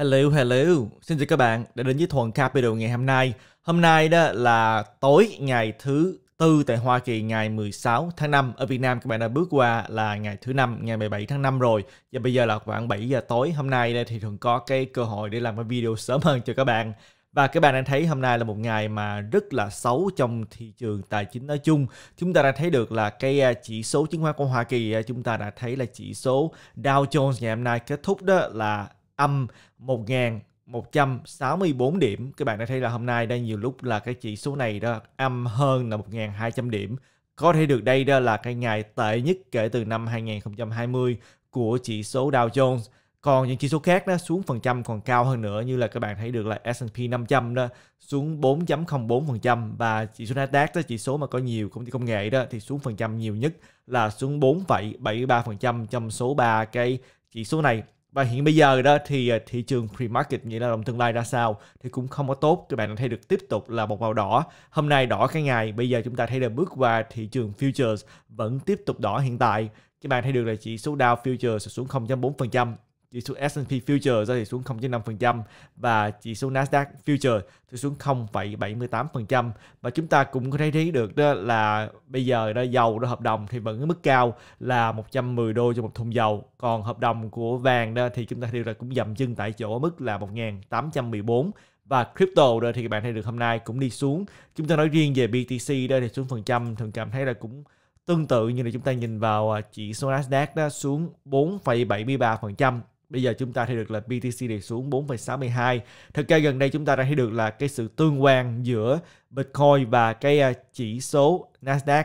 Hello, hello. Xin chào các bạn đã đến với Thuần Capital ngày hôm nay. Hôm nay đó là tối ngày thứ tư tại Hoa Kỳ ngày 16 tháng 5. Ở Việt Nam các bạn đã bước qua là ngày thứ năm, ngày 17 tháng 5 rồi. Và bây giờ là khoảng 7 giờ tối. Hôm nay đây thì thường có cái cơ hội để làm cái video sớm hơn cho các bạn. Và các bạn đang thấy hôm nay là một ngày mà rất là xấu trong thị trường tài chính nói chung. Chúng ta đã thấy được là cái à, chỉ số chứng khoán của Hoa Kỳ à, chúng ta đã thấy là chỉ số Dow Jones ngày hôm nay kết thúc đó là âm 1.164 điểm. Các bạn đã thấy là hôm nay đây nhiều lúc là cái chỉ số này đó âm hơn là 1.200 điểm. Có thể được đây đó là cái ngày tệ nhất kể từ năm 2020 của chỉ số Dow Jones. Còn những chỉ số khác nó xuống phần trăm còn cao hơn nữa như là các bạn thấy được là S&P 500 đó xuống 4.04% và chỉ số Nasdaq đó chỉ số mà có nhiều công ty công nghệ đó thì xuống phần trăm nhiều nhất là xuống 4.73% trong số 3 cái chỉ số này và hiện bây giờ đó thì à, thị trường pre-market nghĩa là đồng tương lai ra sao thì cũng không có tốt các bạn thấy được tiếp tục là một màu đỏ hôm nay đỏ cái ngày bây giờ chúng ta thấy được bước qua thị trường futures vẫn tiếp tục đỏ hiện tại các bạn thấy được là chỉ số Dow futures xuống 0.4% chỉ số S&P Future ra thì xuống 0,5% và chỉ số Nasdaq Future thì xuống 0,78% và chúng ta cũng có thể thấy được đó là bây giờ đó dầu đó hợp đồng thì vẫn ở mức cao là 110 đô cho một thùng dầu còn hợp đồng của vàng đó thì chúng ta thấy là cũng dậm chân tại chỗ ở mức là 1.814 và crypto đó thì các bạn thấy được hôm nay cũng đi xuống chúng ta nói riêng về BTC đây thì xuống phần trăm thường cảm thấy là cũng tương tự như là chúng ta nhìn vào à, chỉ số Nasdaq đó xuống 4,73% Bây giờ chúng ta thấy được là BTC đi xuống 4,62. Thực ra gần đây chúng ta đã thấy được là cái sự tương quan giữa Bitcoin và cái à, chỉ số Nasdaq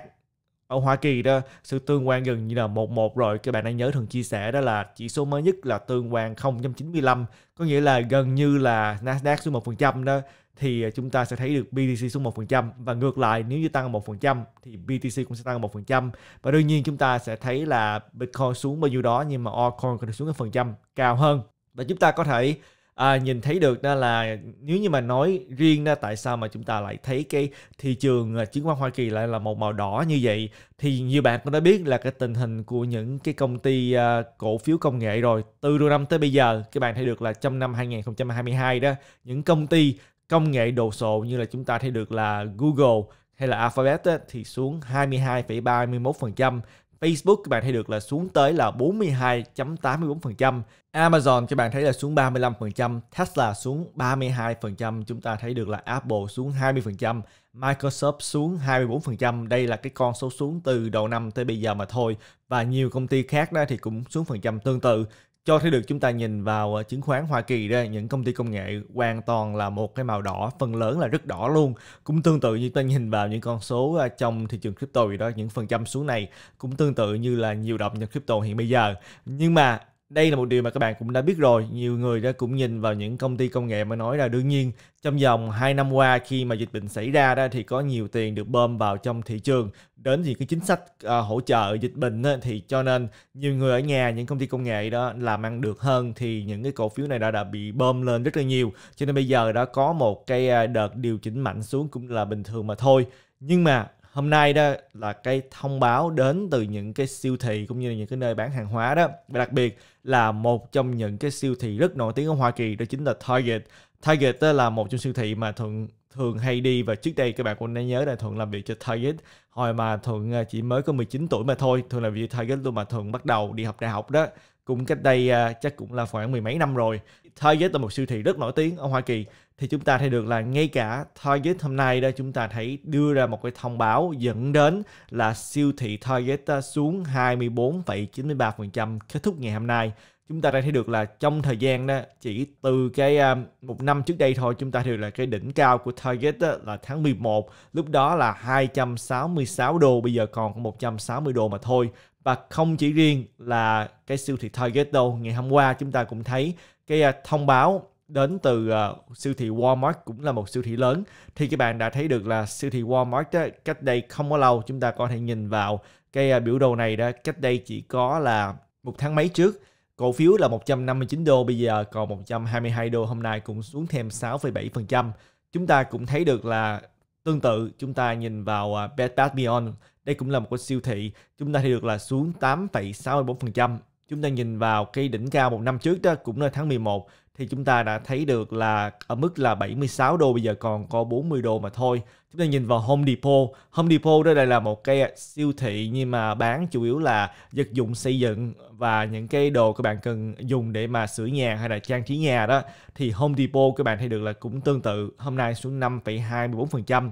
ở Hoa Kỳ đó sự tương quan gần như là 11 rồi các bạn đã nhớ thường chia sẻ đó là chỉ số mới nhất là tương quan 0.95 có nghĩa là gần như là Nasdaq xuống 1% đó thì à, chúng ta sẽ thấy được BTC xuống 1% và ngược lại nếu như tăng 1% thì BTC cũng sẽ tăng 1% và đương nhiên chúng ta sẽ thấy là Bitcoin xuống bao nhiêu đó nhưng mà altcoin có thể xuống cái phần trăm cao hơn và chúng ta có thể à, nhìn thấy được đó là nếu như mà nói riêng đó tại sao mà chúng ta lại thấy cái thị trường à, chứng khoán Hoa Kỳ lại là một màu đỏ như vậy thì nhiều bạn cũng đã biết là cái tình hình của những cái công ty à, cổ phiếu công nghệ rồi từ đầu năm tới bây giờ các bạn thấy được là trong năm 2022 đó những công ty công nghệ đồ sộ như là chúng ta thấy được là Google hay là Alphabet ấy, thì xuống 22,31%. Facebook các bạn thấy được là xuống tới là 42.84%. Amazon các bạn thấy là xuống 35%, Tesla xuống 32%, chúng ta thấy được là Apple xuống 20%, Microsoft xuống 24%. Đây là cái con số xuống từ đầu năm tới bây giờ mà thôi. Và nhiều công ty khác đó thì cũng xuống phần trăm tương tự cho thấy được chúng ta nhìn vào ờ, chứng khoán Hoa Kỳ đó những công ty công nghệ hoàn toàn là một cái màu đỏ phần lớn là rất đỏ luôn cũng tương tự như ta nhìn vào những con số ờ, trong thị trường crypto gì đó những phần trăm xuống này cũng tương tự như là nhiều động trong crypto hiện bây giờ nhưng mà đây là một điều mà các bạn cũng đã biết rồi, nhiều người đã cũng nhìn vào những công ty công nghệ mà nói là đương nhiên trong vòng 2 năm qua khi mà dịch bệnh xảy ra đó thì có nhiều tiền được bơm vào trong thị trường đến những cái chính sách à, hỗ trợ dịch bệnh á, thì cho nên nhiều người ở nhà những công ty công nghệ đó làm ăn được hơn thì những cái cổ phiếu này đã đã bị bơm lên rất là nhiều cho nên bây giờ đã có một cái à, đợt điều chỉnh mạnh xuống cũng là bình thường mà thôi nhưng mà hôm nay đó là cái thông báo đến từ những cái siêu thị cũng như là những cái nơi bán hàng hóa đó và đặc biệt là một trong những cái siêu thị rất nổi tiếng ở Hoa Kỳ đó chính là Target Target đó là một trong siêu thị mà thuận thường hay đi và trước đây các bạn cũng nên nhớ là thuận làm việc cho Target hồi mà thuận à, chỉ mới có 19 tuổi mà thôi thuận làm việc cho Target luôn mà thuận bắt đầu đi học đại học đó cũng cách đây à, chắc cũng là khoảng mười mấy năm rồi Target là một siêu thị rất nổi tiếng ở Hoa Kỳ thì chúng ta thấy được là ngay cả Target hôm nay đó chúng ta thấy đưa ra một cái thông báo dẫn đến là siêu thị Target à, xuống 24,93% kết thúc ngày hôm nay. Chúng ta đã thấy được là trong thời gian đó chỉ từ cái à, một năm trước đây thôi chúng ta thấy được là cái đỉnh cao của Target đó là tháng 11 lúc đó là 266 đô bây giờ còn 160 đô mà thôi và không chỉ riêng là cái siêu thị Target đâu ngày hôm qua chúng ta cũng thấy cái à, thông báo đến từ uh, siêu thị Walmart cũng là một siêu thị lớn thì các bạn đã thấy được là siêu thị Walmart đó, cách đây không có lâu chúng ta có thể nhìn vào cái uh, biểu đồ này đó cách đây chỉ có là một tháng mấy trước cổ phiếu là 159 đô bây giờ còn 122 đô hôm nay cũng xuống thêm 6,7% chúng ta cũng thấy được là tương tự chúng ta nhìn vào uh, Bed Bath Beyond đây cũng là một cái siêu thị chúng ta thấy được là xuống 8,64% chúng ta nhìn vào cái đỉnh cao một năm trước đó cũng là tháng 11 thì chúng ta đã thấy được là ở mức là 76 đô bây giờ còn có 40 đô mà thôi. Chúng ta nhìn vào Home Depot. Home Depot đó đây là một cái siêu thị nhưng mà bán chủ yếu là vật dụng xây dựng và những cái đồ các bạn cần dùng để mà sửa nhà hay là trang trí nhà đó. Thì Home Depot các bạn thấy được là cũng tương tự. Hôm nay xuống 5,24%.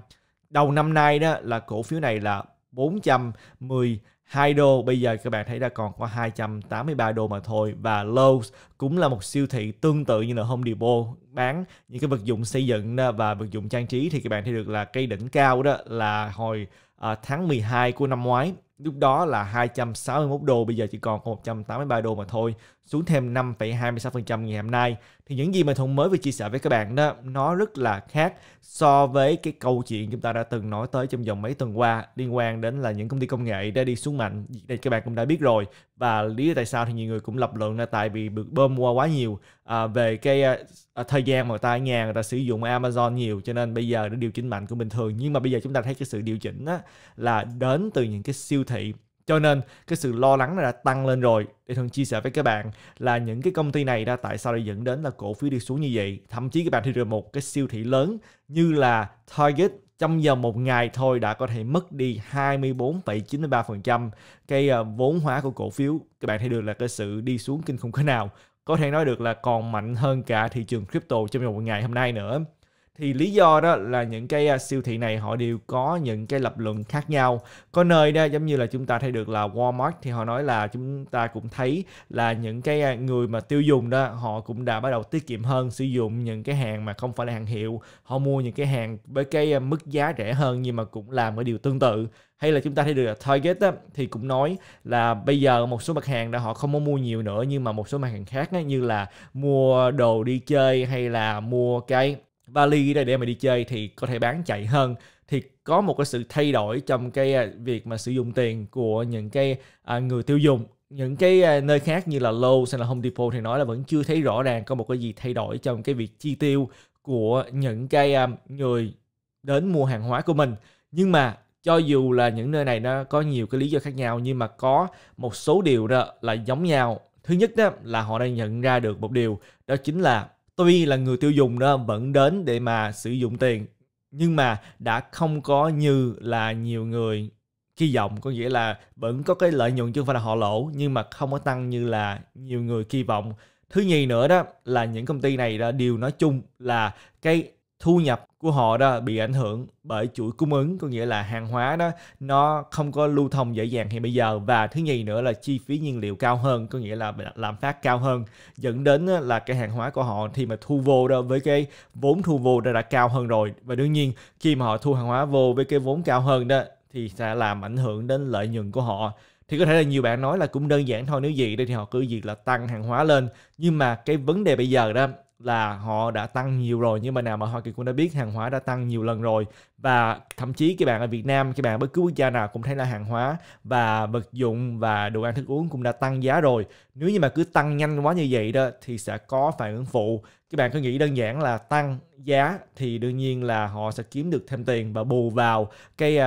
Đầu năm nay đó là cổ phiếu này là 410 2 đô bây giờ các bạn thấy đã còn có 283 đô mà thôi và Lowe's cũng là một siêu thị tương tự như là Home Depot bán những cái vật dụng xây dựng và vật dụng trang trí thì các bạn thấy được là cây đỉnh cao đó là hồi à, tháng 12 của năm ngoái lúc đó là 261 đô bây giờ chỉ còn có 183 đô mà thôi xuống thêm 5,26% ngày hôm nay thì những gì mà thùng mới vừa chia sẻ với các bạn đó nó rất là khác so với cái câu chuyện chúng ta đã từng nói tới trong vòng mấy tuần qua liên quan đến là những công ty công nghệ đã đi xuống mạnh đây các bạn cũng đã biết rồi và lý do tại sao thì nhiều người cũng lập luận là tại vì được bơm qua quá nhiều à, về cái à, à, thời gian mà người ta ở nhà người ta sử dụng Amazon nhiều cho nên bây giờ nó điều chỉnh mạnh cũng bình thường nhưng mà bây giờ chúng ta thấy cái sự điều chỉnh đó là đến từ những cái siêu thị cho nên cái sự lo lắng đã tăng lên rồi để thường chia sẻ với các bạn là những cái công ty này đã tại sao lại dẫn đến là cổ phiếu đi xuống như vậy thậm chí các bạn thấy được một cái siêu thị lớn như là Target trong vòng một ngày thôi đã có thể mất đi 24,93% cái ờ, vốn hóa của cổ phiếu các bạn thấy được là cái sự đi xuống kinh khủng thế nào có thể nói được là còn mạnh hơn cả thị trường crypto trong vòng một ngày hôm nay nữa thì lý do đó là những cái à, siêu thị này họ đều có những cái lập luận khác nhau có nơi đó giống như là chúng ta thấy được là Walmart thì họ nói là chúng ta cũng thấy là những cái à, người mà tiêu dùng đó họ cũng đã bắt đầu tiết kiệm hơn sử dụng những cái hàng mà không phải là hàng hiệu họ mua những cái hàng với cái à, mức giá rẻ hơn nhưng mà cũng làm cái điều tương tự hay là chúng ta thấy được là Target á, thì cũng nói là bây giờ một số mặt hàng đã họ không muốn mua nhiều nữa nhưng mà một số mặt hàng khác á, như là mua đồ đi chơi hay là mua cái vali đây để mà đi chơi thì có thể bán chạy hơn thì có một cái sự thay đổi trong cái à, việc mà sử dụng tiền của những cái à, người tiêu dùng những cái à, nơi khác như là Lowe's hay là Home Depot thì nói là vẫn chưa thấy rõ ràng có một cái gì thay đổi trong cái việc chi tiêu của những cái người đến mua hàng hóa của mình nhưng mà cho dù là những nơi này nó có nhiều cái lý do khác nhau nhưng mà có một số điều đó là giống nhau thứ nhất đó là họ đang nhận ra được một điều đó chính là tuy là người tiêu dùng đó vẫn đến để mà sử dụng tiền nhưng mà đã không có như là nhiều người kỳ vọng có nghĩa là vẫn có cái lợi nhuận chứ không phải là họ lỗ nhưng mà không có tăng như là nhiều người kỳ vọng thứ nhì nữa đó là những công ty này đó đều nói chung là cái thu nhập của họ đó bị ảnh hưởng bởi chuỗi cung ứng có nghĩa là hàng hóa đó nó không có lưu thông dễ dàng hiện bây giờ và thứ nhì nữa là chi phí nhiên liệu cao hơn có nghĩa là lạm phát cao hơn dẫn đến là cái hàng hóa của họ thì mà thu vô đó với cái vốn thu vô đã, đã cao hơn rồi và đương nhiên khi mà họ thu hàng hóa vô với cái vốn cao hơn đó thì sẽ làm ảnh hưởng đến lợi nhuận của họ thì có thể là nhiều bạn nói là cũng đơn giản thôi nếu gì đây thì họ cứ việc là tăng hàng hóa lên nhưng mà cái vấn đề bây giờ đó là họ đã tăng nhiều rồi nhưng mà nào mà Hoa Kỳ cũng đã biết hàng hóa đã tăng nhiều lần rồi và thậm chí các bạn ở Việt Nam các bạn bất cứ quốc gia nào cũng thấy là hàng hóa và vật dụng và đồ ăn thức uống cũng đã tăng giá rồi nếu như mà cứ tăng nhanh quá như vậy đó thì sẽ có phản ứng phụ các bạn cứ nghĩ đơn giản là tăng giá thì đương nhiên là họ sẽ kiếm được thêm tiền và bù vào cái uh,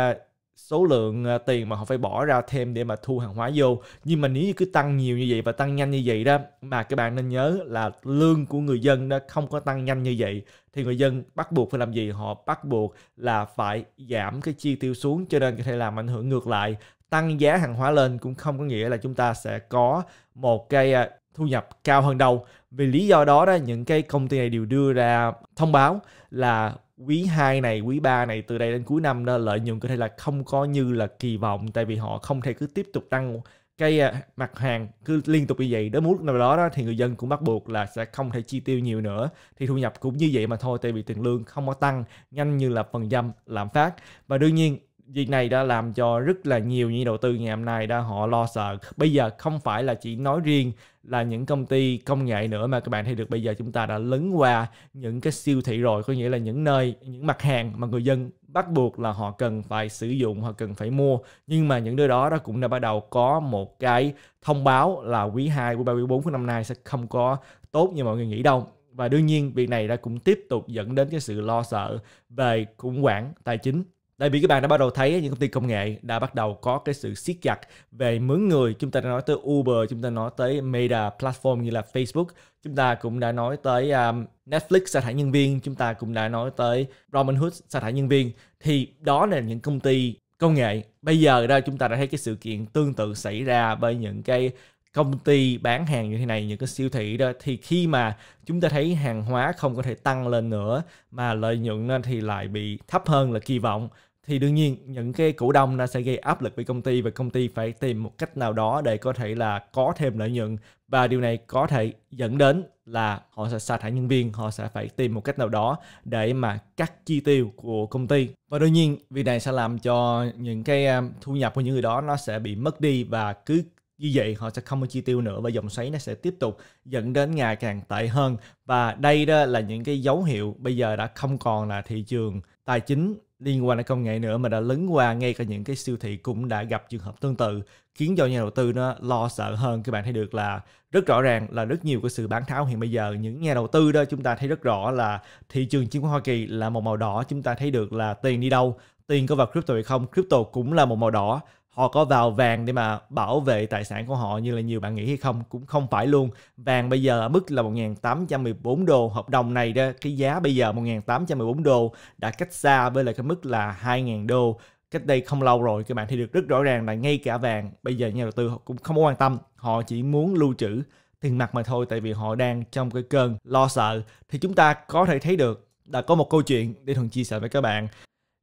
số lượng à, tiền mà họ phải bỏ ra thêm để mà thu hàng hóa vô nhưng mà nếu như cứ tăng nhiều như vậy và tăng nhanh như vậy đó mà các bạn nên nhớ là lương của người dân nó không có tăng nhanh như vậy thì người dân bắt buộc phải làm gì họ bắt buộc là phải giảm cái chi tiêu xuống cho nên có thể làm ảnh hưởng ngược lại tăng giá hàng hóa lên cũng không có nghĩa là chúng ta sẽ có một cái à, thu nhập cao hơn đâu vì lý do đó đó những cái công ty này đều đưa ra thông báo là quý 2 này, quý 3 này từ đây đến cuối năm đó lợi nhuận có thể là không có như là kỳ vọng tại vì họ không thể cứ tiếp tục tăng cái à, mặt hàng cứ liên tục như vậy đến một lúc nào đó, đó thì người dân cũng bắt buộc là sẽ không thể chi tiêu nhiều nữa thì thu nhập cũng như vậy mà thôi tại vì tiền lương không có tăng nhanh như là phần trăm lạm phát và đương nhiên việc này đã làm cho rất là nhiều những đầu tư ngày hôm nay đã họ lo sợ bây giờ không phải là chỉ nói riêng là những công ty công nghệ nữa mà các bạn thấy được bây giờ chúng ta đã lấn qua những cái siêu thị rồi có nghĩa là những nơi những mặt hàng mà người dân bắt buộc là họ cần phải sử dụng họ cần phải mua nhưng mà những nơi đó đó cũng đã bắt đầu có một cái thông báo là quý 2, quý 3, quý 4 của năm nay sẽ không có tốt như mọi người nghĩ đâu và đương nhiên việc này đã cũng tiếp tục dẫn đến cái sự lo sợ về khủng hoảng tài chính Tại vì các bạn đã bắt đầu thấy những công ty công nghệ đã bắt đầu có cái sự siết chặt về mướn người. Chúng ta đã nói tới Uber, chúng ta nói tới Meta platform như là Facebook, chúng ta cũng đã nói tới um, Netflix sa thải nhân viên, chúng ta cũng đã nói tới Robinhood sa thải nhân viên. Thì đó là những công ty công nghệ. Bây giờ ra chúng ta đã thấy cái sự kiện tương tự xảy ra bởi những cái công ty bán hàng như thế này những cái siêu thị đó thì khi mà chúng ta thấy hàng hóa không có thể tăng lên nữa mà lợi nhuận thì lại bị thấp hơn là kỳ vọng thì đương nhiên những cái cổ đông nó sẽ gây áp lực với công ty và công ty phải tìm một cách nào đó để có thể là có thêm lợi nhuận và điều này có thể dẫn đến là họ sẽ sa thải nhân viên họ sẽ phải tìm một cách nào đó để mà cắt chi tiêu của công ty và đương nhiên việc này sẽ làm cho những cái à, thu nhập của những người đó nó sẽ bị mất đi và cứ vì vậy họ sẽ không có chi tiêu nữa và dòng xoáy nó sẽ tiếp tục dẫn đến ngày càng tệ hơn. Và đây đó là những cái dấu hiệu bây giờ đã không còn là thị trường tài chính liên quan đến công nghệ nữa mà đã lấn qua ngay cả những cái siêu thị cũng đã gặp trường hợp tương tự khiến cho nhà đầu tư nó lo sợ hơn các bạn thấy được là rất rõ ràng là rất nhiều cái sự bán tháo hiện bây giờ những nhà đầu tư đó chúng ta thấy rất rõ là thị trường chứng khoán Hoa Kỳ là một màu đỏ chúng ta thấy được là tiền đi đâu tiền có vào crypto hay không crypto cũng là một màu đỏ họ có vào vàng để mà bảo vệ tài sản của họ như là nhiều bạn nghĩ hay không cũng không phải luôn vàng bây giờ ở mức là 1.814 đô hợp đồng này đó cái giá bây giờ 1.814 đô đã cách xa với lại cái mức là 2.000 đô cách đây không lâu rồi các bạn thì được rất rõ ràng là ngay cả vàng bây giờ nhà đầu tư cũng không quan tâm họ chỉ muốn lưu trữ tiền mặt mà thôi tại vì họ đang trong cái cơn lo sợ thì chúng ta có thể thấy được đã có một câu chuyện để thường chia sẻ với các bạn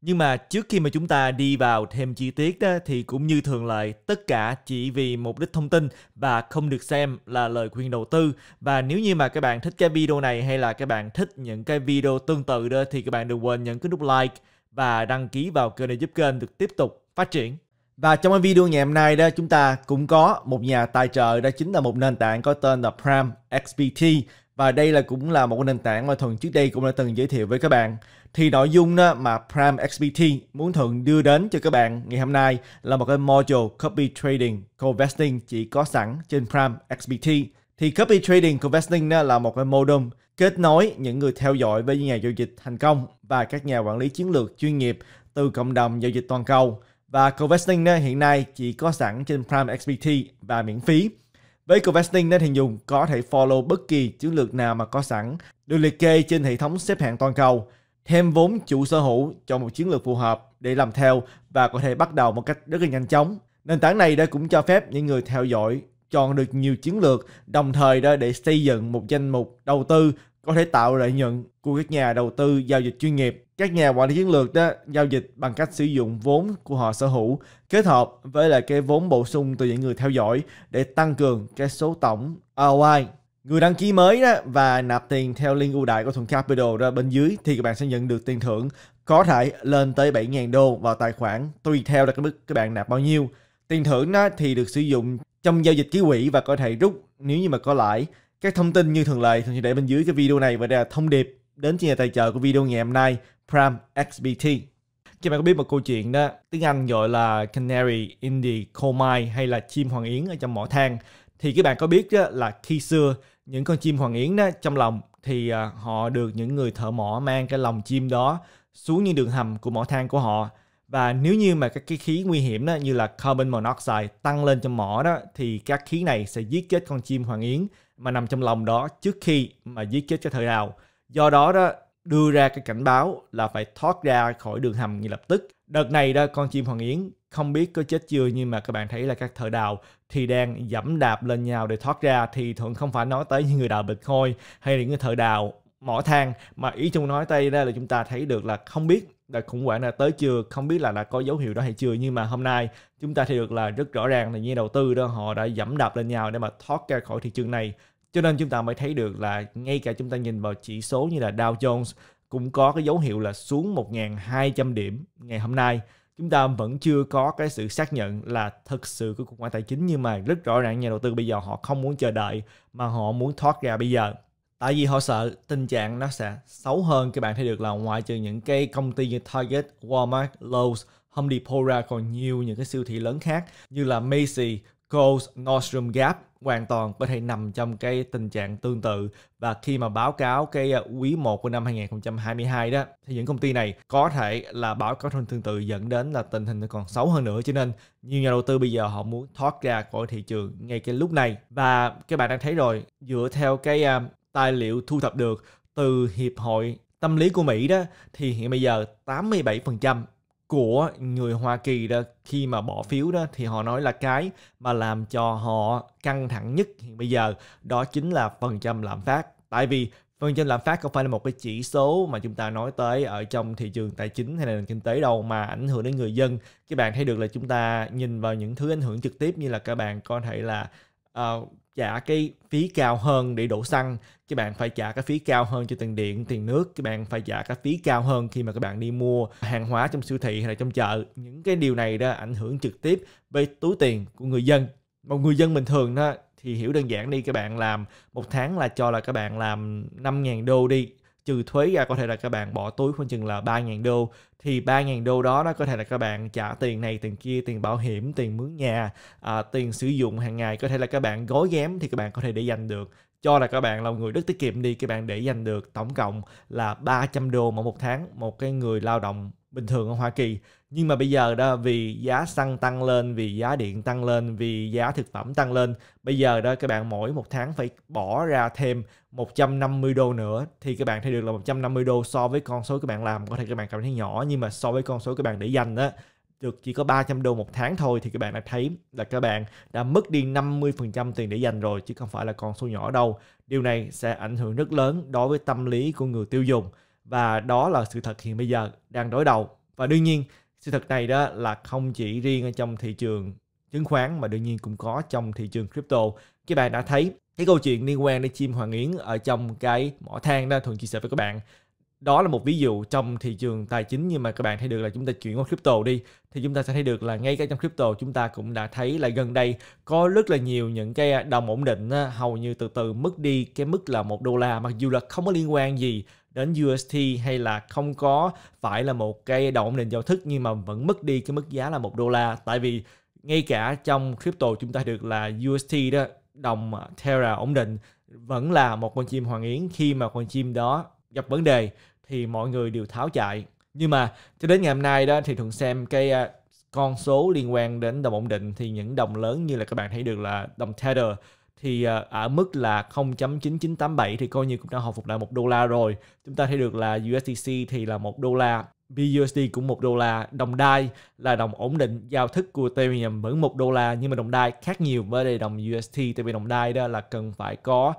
nhưng mà trước khi mà chúng ta đi vào thêm chi tiết đó, thì cũng như thường lệ, tất cả chỉ vì mục đích thông tin và không được xem là lời khuyên đầu tư. Và nếu như mà các bạn thích cái video này hay là các bạn thích những cái video tương tự đó thì các bạn đừng quên nhấn cái nút like và đăng ký vào kênh để giúp kênh được tiếp tục phát triển. Và trong cái video ngày hôm nay đó chúng ta cũng có một nhà tài trợ đó chính là một nền tảng có tên là Prime XBT và đây là cũng là một nền tảng mà Thuận trước đây cũng đã từng giới thiệu với các bạn. Thì nội dung đó mà Prime XBT muốn Thuận đưa đến cho các bạn ngày hôm nay là một cái module Copy Trading Co-Vesting chỉ có sẵn trên Prime XBT. Thì Copy Trading Co-Vesting là một cái module kết nối những người theo dõi với những nhà giao dịch thành công và các nhà quản lý chiến lược chuyên nghiệp từ cộng đồng giao dịch toàn cầu. Và Co-Vesting hiện nay chỉ có sẵn trên Prime XBT và miễn phí. Với Covesting, nên hình dùng có thể follow bất kỳ chiến lược nào mà có sẵn, được liệt kê trên hệ thống xếp hạng toàn cầu, thêm vốn chủ sở hữu cho một chiến lược phù hợp để làm theo và có thể bắt đầu một cách rất là nhanh chóng. Nền tảng này đã cũng cho phép những người theo dõi chọn được nhiều chiến lược, đồng thời đó để xây dựng một danh mục đầu tư có thể tạo lợi nhuận của các nhà đầu tư giao dịch chuyên nghiệp. Các nhà quản lý chiến lược đó giao dịch bằng cách sử dụng vốn của họ sở hữu kết hợp với lại cái vốn bổ sung từ những người theo dõi để tăng cường cái số tổng ROI. Người đăng ký mới đó và nạp tiền theo link ưu đại của Thuận Capital ra bên dưới thì các bạn sẽ nhận được tiền thưởng có thể lên tới 7.000 đô vào tài khoản tùy theo là cái mức các bạn nạp bao nhiêu. Tiền thưởng đó thì được sử dụng trong giao dịch ký quỹ và có thể rút nếu như mà có lãi. Các thông tin như thường lệ thì để bên dưới cái video này và đây là thông điệp đến cho nhà tài trợ của video ngày hôm nay. Pram XBT. Các bạn có biết một câu chuyện đó, tiếng Anh gọi là Canary in the Coal Mine hay là chim hoàng yến ở trong mỏ than. Thì các bạn có biết đó, là khi xưa những con chim hoàng yến đó trong lòng thì à, họ được những người thợ mỏ mang cái lòng chim đó xuống những đường hầm của mỏ than của họ và nếu như mà các cái khí nguy hiểm đó như là carbon monoxide tăng lên trong mỏ đó thì các khí này sẽ giết chết con chim hoàng yến mà nằm trong lòng đó trước khi mà giết chết cho thợ đào do đó đó đưa ra cái cảnh báo là phải thoát ra khỏi đường hầm ngay lập tức. Đợt này đó con chim hoàng yến không biết có chết chưa nhưng mà các bạn thấy là các thợ đào thì đang dẫm đạp lên nhau để thoát ra thì thường không phải nói tới những người đào bịch khôi hay những người thợ đào mỏ than mà ý chung nói tây ra là chúng ta thấy được là không biết là khủng hoảng đã tới chưa không biết là đã có dấu hiệu đó hay chưa nhưng mà hôm nay chúng ta thấy được là rất rõ ràng là nhà đầu tư đó họ đã dẫm đạp lên nhau để mà thoát ra khỏi thị trường này cho nên chúng ta mới thấy được là ngay cả chúng ta nhìn vào chỉ số như là Dow Jones cũng có cái dấu hiệu là xuống 1.200 điểm ngày hôm nay chúng ta vẫn chưa có cái sự xác nhận là thực sự của cục hoảng tài chính nhưng mà rất rõ ràng nhà đầu tư bây giờ họ không muốn chờ đợi mà họ muốn thoát ra bây giờ tại vì họ sợ tình trạng nó sẽ xấu hơn các bạn thấy được là ngoại trừ những cái công ty như Target, Walmart, Lowe's, Home Depot ra còn nhiều những cái siêu thị lớn khác như là Macy, Kohl's, Nordstrom Gap hoàn toàn có thể nằm trong cái tình trạng tương tự và khi mà báo cáo cái ờ, quý 1 của năm 2022 đó thì những công ty này có thể là báo cáo thông tương tự dẫn đến là tình hình còn xấu hơn nữa cho nên nhiều nhà đầu tư bây giờ họ muốn thoát ra khỏi thị trường ngay cái lúc này và các bạn đang thấy rồi dựa theo cái ờ, tài liệu thu thập được từ Hiệp hội Tâm lý của Mỹ đó thì hiện bây giờ 87% của người Hoa Kỳ đó khi mà bỏ phiếu đó thì họ nói là cái mà làm cho họ căng thẳng nhất hiện bây giờ đó chính là phần trăm lạm phát. Tại vì phần trăm lạm phát không phải là một cái chỉ số mà chúng ta nói tới ở trong thị trường tài chính hay là nền kinh tế đâu mà ảnh hưởng đến người dân. Các bạn thấy được là chúng ta nhìn vào những thứ ảnh hưởng trực tiếp như là các bạn có thể là uh, trả cái phí cao hơn để đổ xăng các bạn phải trả cái phí cao hơn cho tiền điện tiền nước các bạn phải trả cái phí cao hơn khi mà các bạn đi mua hàng hóa trong siêu thị hay là trong chợ những cái điều này đã ảnh hưởng trực tiếp về túi tiền của người dân một người dân bình thường đó thì hiểu đơn giản đi các bạn làm một tháng là cho là các bạn làm 5.000 đô đi trừ thuế ra có thể là các bạn bỏ túi khoảng chừng là 3.000 đô thì 3.000 đô đó nó có thể là các bạn trả tiền này tiền kia tiền bảo hiểm tiền mướn nhà à, tiền sử dụng hàng ngày có thể là các bạn gói ghém thì các bạn có thể để dành được cho là các bạn là một người rất tiết kiệm đi các bạn để dành được tổng cộng là 300 đô mỗi một tháng một cái người lao động bình thường ở Hoa Kỳ nhưng mà bây giờ đó vì giá xăng tăng lên vì giá điện tăng lên vì giá thực phẩm tăng lên bây giờ đó các bạn mỗi một tháng phải bỏ ra thêm 150 đô nữa thì các bạn thấy được là 150 đô so với con số các bạn làm có thể các bạn cảm thấy nhỏ nhưng mà so với con số các bạn để dành đó được chỉ có 300 đô một tháng thôi thì các bạn đã thấy là các bạn đã mất đi 50% tiền để dành rồi chứ không phải là con số nhỏ đâu. Điều này sẽ ảnh hưởng rất lớn đối với tâm lý của người tiêu dùng và đó là sự thật hiện bây giờ đang đối đầu. Và đương nhiên sự thật này đó là không chỉ riêng ở trong thị trường chứng khoán mà đương nhiên cũng có trong thị trường crypto các bạn đã thấy cái câu chuyện liên quan đến chim hoàng yến ở trong cái mỏ than đó thường chia sẻ với các bạn đó là một ví dụ trong thị trường tài chính nhưng mà các bạn thấy được là chúng ta chuyển qua crypto đi thì chúng ta sẽ thấy được là ngay cả trong crypto chúng ta cũng đã thấy là gần đây có rất là nhiều những cái đồng ổn định hầu như từ từ mất đi cái mức là một đô la mặc dù là không có liên quan gì đến UST hay là không có phải là một cái động nền giao thức nhưng mà vẫn mất đi cái mức giá là một đô la tại vì ngay cả trong crypto chúng ta được là UST đó đồng Terra ổn định vẫn là một con chim hoàng yến khi mà con chim đó gặp vấn đề thì mọi người đều tháo chạy nhưng mà cho đến ngày hôm nay đó thì thường xem cái à, con số liên quan đến đồng ổn định thì những đồng lớn như là các bạn thấy được là đồng Tether thì ờ, ở mức là 0.9987 thì coi như cũng đã hồi phục lại một đô la rồi. Chúng ta thấy được là USDC thì là một đô la, BUSD cũng một đô la, đồng Dai là đồng ổn định, giao thức của Ethereum vẫn một đô la nhưng mà đồng Dai khác nhiều với đồng UST tại vì đồng Dai đó là cần phải có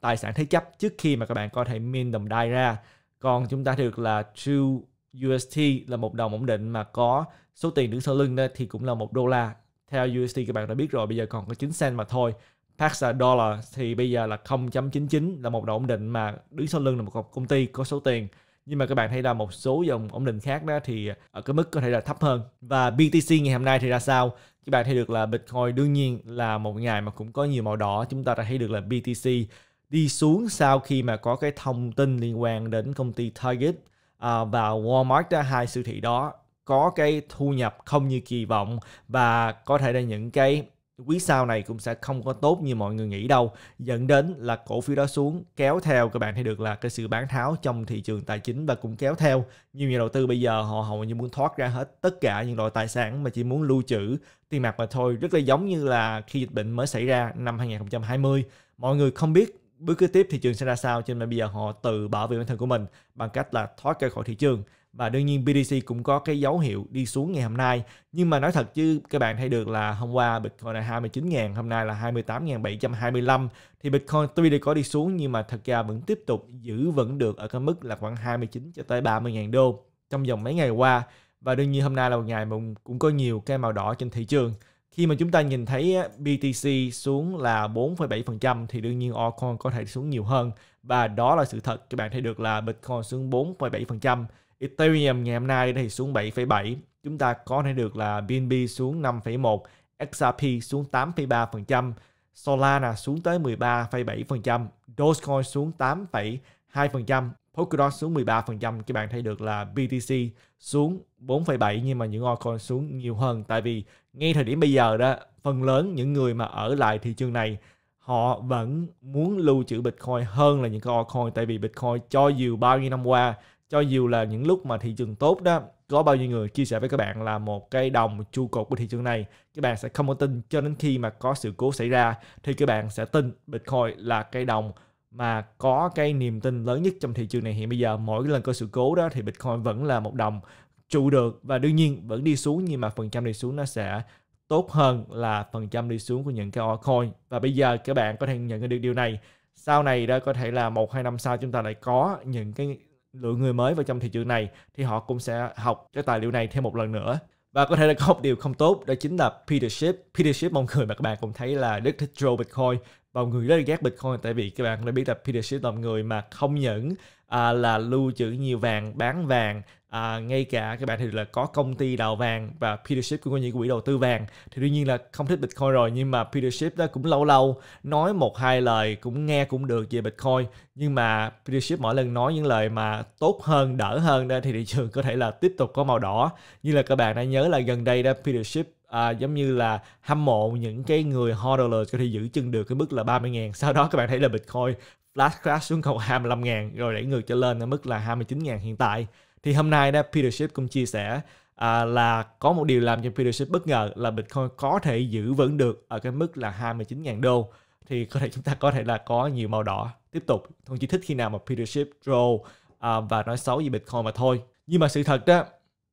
tài sản thế chấp trước khi mà các bạn có thể min đồng Dai ra. Còn chúng ta thấy được là True UST là một đồng ổn định mà có số tiền đứng sau lưng đó thì cũng là một đô la. Theo UST các bạn đã biết rồi, bây giờ còn có 9 cent mà thôi. Paxa Dollar thì bây giờ là 0.99 là một đồng ổn định mà đứng sau lưng là một công ty có số tiền nhưng mà các bạn thấy là một số dòng ổn định khác đó thì ở cái mức có thể là thấp hơn và BTC ngày hôm nay thì ra sao các bạn thấy được là Bitcoin đương nhiên là một ngày mà cũng có nhiều màu đỏ chúng ta đã thấy được là BTC đi xuống sau khi mà có cái thông tin liên quan đến công ty Target à, và Walmart hai siêu thị đó có cái thu nhập không như kỳ vọng và có thể là những cái quý sau này cũng sẽ không có tốt như mọi người nghĩ đâu dẫn đến là cổ phiếu đó xuống kéo theo các bạn thấy được là cái sự bán tháo trong thị trường tài chính và cũng kéo theo nhiều nhà đầu tư bây giờ họ hầu như muốn thoát ra hết tất cả những loại tài sản mà chỉ muốn lưu trữ tiền mặt mà thôi rất là giống như là khi dịch bệnh mới xảy ra năm 2020 mọi người không biết bước kế tiếp thị trường sẽ ra sao cho nên bây giờ họ tự bảo vệ bản thân của mình bằng cách là thoát ra khỏi thị trường và đương nhiên BTC cũng có cái dấu hiệu đi xuống ngày hôm nay nhưng mà nói thật chứ các bạn thấy được là hôm qua Bitcoin là 29.000 hôm nay là 28.725 thì Bitcoin tuy đã có đi xuống nhưng mà thật ra vẫn tiếp tục giữ vẫn được ở cái mức là khoảng 29 cho tới 30.000 đô trong vòng mấy ngày qua và đương nhiên hôm nay là một ngày mà cũng có nhiều cái màu đỏ trên thị trường khi mà chúng ta nhìn thấy BTC xuống là 4,7% thì đương nhiên altcoin có thể xuống nhiều hơn và đó là sự thật các bạn thấy được là Bitcoin xuống 4,7% Ethereum ngày hôm nay thì xuống 7,7 chúng ta có thể được là BNB xuống 5,1 XRP xuống 8,3% Solana xuống tới 13,7% Dogecoin xuống 8,2% Polkadot xuống 13% các bạn thấy được là BTC xuống 4,7 nhưng mà những altcoin xuống nhiều hơn tại vì ngay thời điểm bây giờ đó phần lớn những người mà ở lại thị trường này họ vẫn muốn lưu trữ Bitcoin hơn là những cái altcoin tại vì Bitcoin cho dù bao nhiêu năm qua cho dù là những lúc mà thị trường tốt đó có bao nhiêu người chia sẻ với các bạn là một cái đồng trụ cột của thị trường này các bạn sẽ không có tin cho đến khi mà có sự cố xảy ra thì các bạn sẽ tin Bitcoin là cái đồng mà có cái niềm tin lớn nhất trong thị trường này hiện bây giờ mỗi lần có sự cố đó thì Bitcoin vẫn là một đồng trụ được và đương nhiên vẫn đi xuống nhưng mà phần trăm đi xuống nó sẽ tốt hơn là phần trăm đi xuống của những cái altcoin và bây giờ các bạn có thể nhận được điều này sau này đó có thể là một hai năm sau chúng ta lại có những cái lượng người mới vào trong thị trường này thì họ cũng sẽ học cái tài liệu này thêm một lần nữa và có thể là có một điều không tốt đó chính là Peter Schiff. Peter Schiff mong người mà các bạn cũng thấy là Đức thích troll Bitcoin và người rất là ghét Bitcoin tại vì các bạn đã biết là Peter Schiff là người mà không những à, là lưu trữ nhiều vàng bán vàng à, ngay cả các bạn thì là có công ty đào vàng và Peter Schiff cũng có những quỹ đầu tư vàng thì đương nhiên là không thích Bitcoin rồi nhưng mà Peter Schiff đó cũng lâu lâu nói một hai lời cũng nghe cũng được về Bitcoin nhưng mà Peter Schiff mỗi lần nói những lời mà tốt hơn đỡ hơn đó thì thị trường có thể là tiếp tục có màu đỏ như là các bạn đã nhớ là gần đây đó Peter Schiff à, giống như là hâm mộ những cái người hodler có thể giữ chân được cái mức là 30 ngàn sau đó các bạn thấy là Bitcoin flash crash xuống còn 25 ngàn rồi đẩy ngược trở lên ở mức là 29 ngàn hiện tại thì hôm nay đó Peter Schiff cũng chia sẻ à, là có một điều làm cho Peter Schiff bất ngờ là Bitcoin có thể giữ vững được ở cái mức là 29 ngàn đô thì có thể chúng ta có thể là có nhiều màu đỏ tiếp tục không chỉ thích khi nào mà Peter Schiff draw à, và nói xấu về Bitcoin mà thôi nhưng mà sự thật đó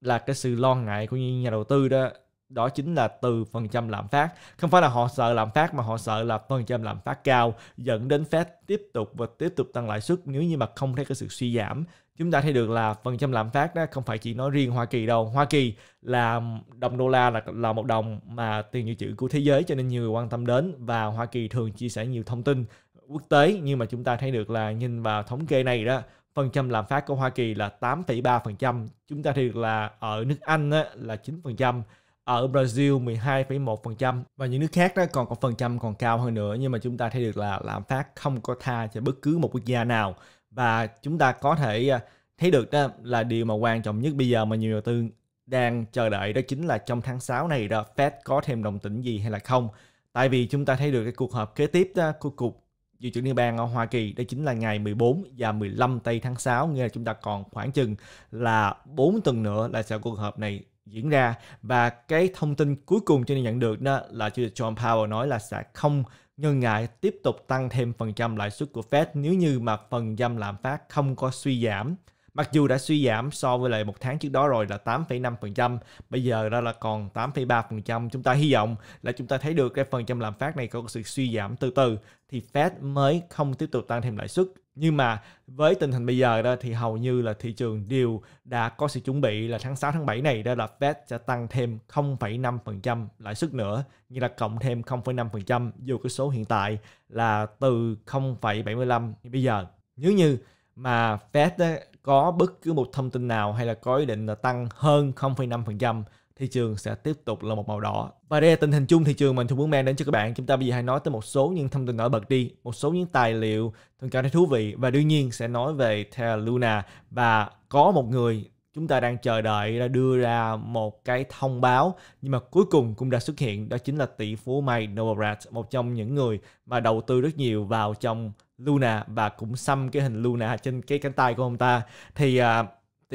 là cái sự lo ngại của những nhà đầu tư đó đó chính là từ phần trăm lạm phát không phải là họ sợ lạm phát mà họ sợ là phần trăm lạm phát cao dẫn đến Fed tiếp tục và tiếp tục tăng lãi suất nếu như mà không thấy cái sự suy giảm chúng ta thấy được là phần trăm lạm phát đó không phải chỉ nói riêng Hoa Kỳ đâu Hoa Kỳ là đồng đô la là là một đồng mà tiền dự trữ của thế giới cho nên nhiều người quan tâm đến và Hoa Kỳ thường chia sẻ nhiều thông tin quốc tế nhưng mà chúng ta thấy được là nhìn vào thống kê này đó phần trăm lạm phát của Hoa Kỳ là 8,3%, chúng ta thấy được là ở nước Anh á, là 9%, ở Brazil 12,1% và những nước khác đó còn có phần trăm còn cao hơn nữa nhưng mà chúng ta thấy được là lạm phát không có tha cho bất cứ một quốc gia nào và chúng ta có thể à, thấy được đó là điều mà quan trọng nhất bây giờ mà nhiều đầu tư đang chờ đợi đó chính là trong tháng 6 này đó Fed có thêm đồng tĩnh gì hay là không tại vì chúng ta thấy được cái cuộc họp kế tiếp đó của cục dự trữ liên bang ở Hoa Kỳ đó chính là ngày 14 và 15 tây tháng 6 nghĩa là chúng ta còn khoảng chừng là 4 tuần nữa là sẽ cuộc họp này diễn ra và cái thông tin cuối cùng chúng ta nhận được đó là chủ tịch John Powell nói là sẽ không ngần ngại tiếp tục tăng thêm phần trăm lãi suất của Fed nếu như mà phần trăm lạm phát không có suy giảm. Mặc dù đã suy giảm so với lại một tháng trước đó rồi là 8,5%, bây giờ ra là còn 8,3%. Chúng ta hy vọng là chúng ta thấy được cái phần trăm lạm phát này có sự suy giảm từ từ thì Fed mới không tiếp tục tăng thêm lãi suất nhưng mà với tình hình bây giờ đó thì hầu như là thị trường đều đã có sự chuẩn bị là tháng 6 tháng 7 này đó là Fed sẽ tăng thêm 0,5% lãi suất nữa, như là cộng thêm 0,5% dù cái số hiện tại là từ 0,75 như bây giờ. Nếu như mà Fed có bất cứ một thông tin nào hay là có ý định là tăng hơn 0,5% thị trường sẽ tiếp tục là một màu đỏ. Và đây là tình hình chung thị trường mình Thu muốn mang đến cho các bạn. Chúng ta bây giờ hãy nói tới một số những thông tin nổi bật đi, một số những tài liệu thường cảm thấy thú vị và đương nhiên sẽ nói về Terra Luna và có một người chúng ta đang chờ đợi đã đưa ra một cái thông báo nhưng mà cuối cùng cũng đã xuất hiện đó chính là tỷ phú Mike Novogratz một trong những người mà đầu tư rất nhiều vào trong Luna và cũng xăm cái hình Luna trên cái cánh tay của ông ta thì uh,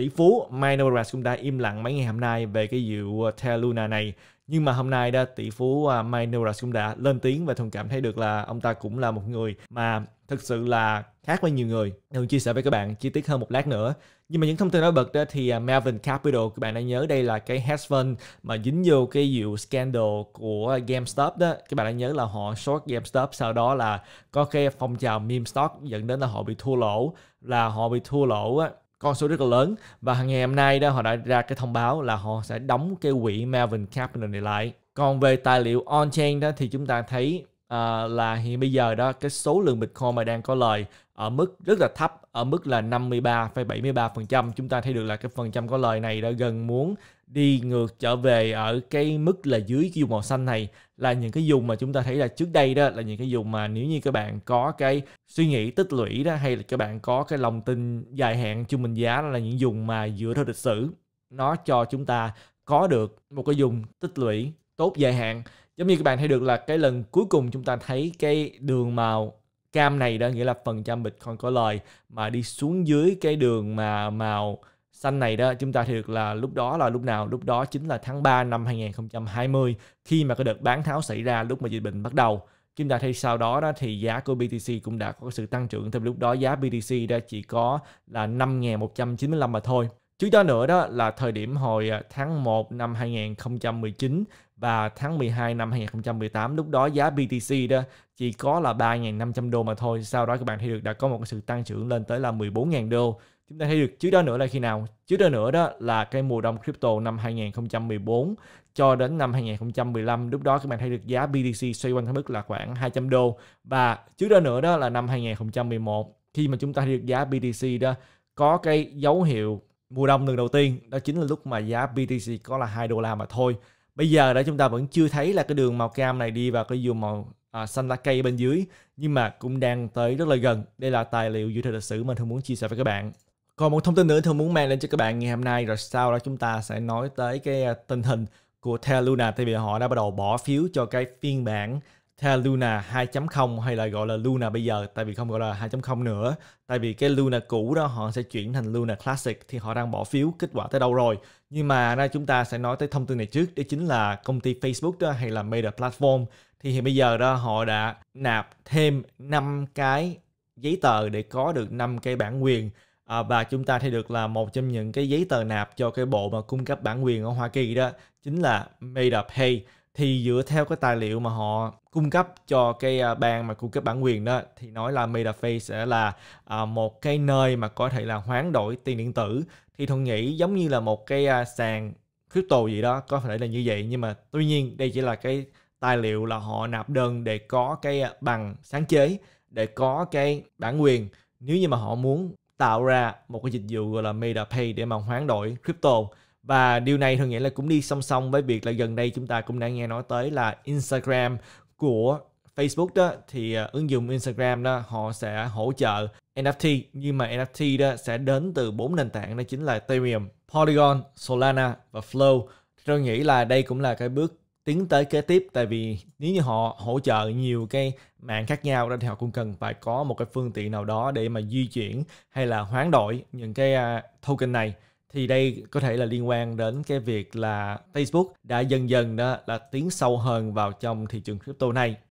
tỷ phú Mike Novogratz cũng đã im lặng mấy ngày hôm nay về cái vụ Terra này nhưng mà hôm nay đó tỷ phú à, Mike Novogratz cũng đã lên tiếng và thông cảm thấy được là ông ta cũng là một người mà thực sự là khác với nhiều người. Thường chia sẻ với các bạn chi tiết hơn một lát nữa. Nhưng mà những thông tin nổi bật đó thì à, Melvin Capital, các bạn đã nhớ đây là cái hedge fund mà dính vô cái vụ scandal của GameStop đó. Các bạn đã nhớ là họ short GameStop, sau đó là có cái phong trào meme stock dẫn đến là họ bị thua lỗ. Là họ bị thua lỗ con số rất là lớn và ngày hôm nay đó họ đã ra cái thông báo là họ sẽ đóng cái quỹ Melvin Capital này lại. Còn về tài liệu on-chain đó thì chúng ta thấy uh, là hiện bây giờ đó cái số lượng Bitcoin mà đang có lời ở mức rất là thấp ở mức là 53,73%. Chúng ta thấy được là cái phần trăm có lời này đã gần muốn đi ngược trở về ở cái mức là dưới cái vùng màu xanh này là những cái vùng mà chúng ta thấy là trước đây đó là những cái vùng mà nếu như các bạn có cái suy nghĩ tích lũy đó hay là các bạn có cái lòng tin dài hạn chung bình giá là những vùng mà dựa theo lịch sử nó cho chúng ta có được một cái vùng tích lũy tốt dài hạn giống như các bạn thấy được là cái lần cuối cùng chúng ta thấy cái đường màu cam này đó nghĩa là phần trăm bitcoin có lời mà đi xuống dưới cái đường mà màu xanh này đó chúng ta thấy được là lúc đó là lúc nào lúc đó chính là tháng 3 năm 2020 khi mà cái đợt bán tháo xảy ra lúc mà dịch bệnh bắt đầu chúng ta thấy sau đó đó thì giá của BTC cũng đã có sự tăng trưởng thêm lúc đó giá BTC đã chỉ có là 5.195 mà thôi Trước đó nữa đó là thời điểm hồi à, tháng 1 năm 2019 và tháng 12 năm 2018 lúc đó giá BTC đó chỉ có là 3.500 đô mà thôi. Sau đó các bạn thấy được đã có một sự tăng trưởng lên tới là 14.000 đô chúng ta thấy được trước đó nữa là khi nào trước đó nữa đó là cái mùa đông crypto năm 2014 cho đến năm 2015 lúc đó các bạn thấy được giá BTC xoay quanh cái mức là khoảng 200 đô và trước đó nữa đó là năm 2011 khi mà chúng ta thấy được giá BTC đó có cái dấu hiệu mùa đông lần đầu tiên đó chính là lúc mà giá BTC có là 2 đô la mà thôi bây giờ đã chúng ta vẫn chưa thấy là cái đường màu cam này đi vào cái đường màu à, xanh lá cây bên dưới nhưng mà cũng đang tới rất là gần đây là tài liệu dựa theo lịch sử mà thường muốn chia sẻ với các bạn còn một thông tin nữa Thương muốn mang lên cho các bạn ngày hôm nay rồi sau đó chúng ta sẽ nói tới cái à, tình hình của Terra Luna tại vì họ đã bắt đầu bỏ phiếu cho cái phiên bản Terra Luna 2.0 hay là gọi là Luna bây giờ tại vì không gọi là 2.0 nữa tại vì cái Luna cũ đó họ sẽ chuyển thành Luna Classic thì họ đang bỏ phiếu kết quả tới đâu rồi nhưng mà nay chúng ta sẽ nói tới thông tin này trước đó chính là công ty Facebook đó hay là Meta Platform thì hiện bây giờ đó họ đã nạp thêm 5 cái giấy tờ để có được 5 cái bản quyền à, và chúng ta thấy được là một trong những cái giấy tờ nạp cho cái bộ mà cung cấp bản quyền ở Hoa Kỳ đó chính là Made Up Hay thì dựa theo cái tài liệu mà họ cung cấp cho cái à, bang mà cung cấp bản quyền đó thì nói là MetaFace sẽ là à, một cái nơi mà có thể là hoán đổi tiền điện tử thì thuận nghĩ giống như là một cái à, sàn crypto gì đó có thể là như vậy nhưng mà tuy nhiên đây chỉ là cái tài liệu là họ nạp đơn để có cái à, bằng sáng chế để có cái bản quyền nếu như mà họ muốn tạo ra một cái dịch vụ gọi là MetaPay để mà hoán đổi crypto và điều này thường nghĩa là cũng đi song song với việc là gần đây chúng ta cũng đã nghe nói tới là Instagram của Facebook đó thì à, ứng dụng Instagram đó họ sẽ hỗ trợ NFT nhưng mà NFT đó sẽ đến từ bốn nền tảng đó chính là Ethereum, Polygon, Solana và Flow. Tôi nghĩ là đây cũng là cái bước tiến tới kế tiếp tại vì nếu như họ hỗ trợ nhiều cái mạng khác nhau đó thì họ cũng cần phải có một cái phương tiện nào đó để mà di chuyển hay là hoán đổi những cái à, token này thì đây có thể là liên quan đến cái việc là Facebook đã dần dần đó là tiến sâu hơn vào trong thị trường crypto này